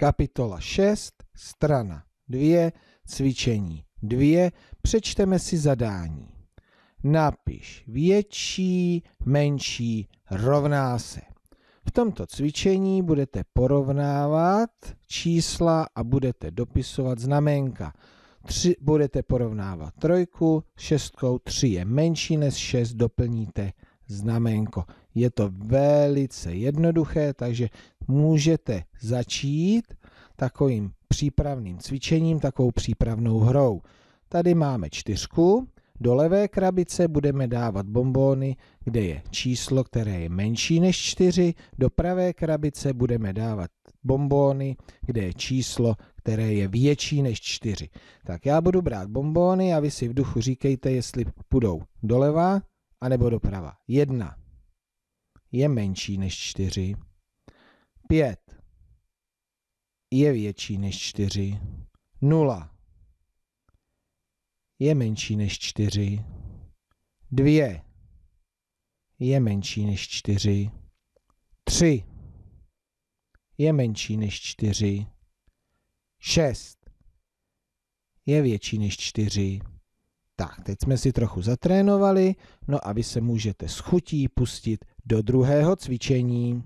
kapitola 6, strana 2, cvičení 2, přečteme si zadání. Napiš větší, menší, rovná se. V tomto cvičení budete porovnávat čísla a budete dopisovat znamenka. Tři, budete porovnávat trojku, šestkou, tři je menší než šest, doplníte znaménko. Je to velice jednoduché, takže můžete začít takovým přípravným cvičením, takovou přípravnou hrou. Tady máme čtyřku, do levé krabice budeme dávat bombóny, kde je číslo, které je menší než čtyři. do pravé krabice budeme dávat bombóny, kde je číslo, které je větší než čtyři. Tak já budu brát bombóny a vy si v duchu říkejte, jestli půjdou doleva anebo doprava. 1 je menší než 4. 5 je větší než 4. 0 je menší než 4. 2 je menší než 4. 3 je menší než 4. 6 je větší než 4. Tak, teď jsme si trochu zatrénovali, no a vy se můžete s chutí pustit do druhého cvičení.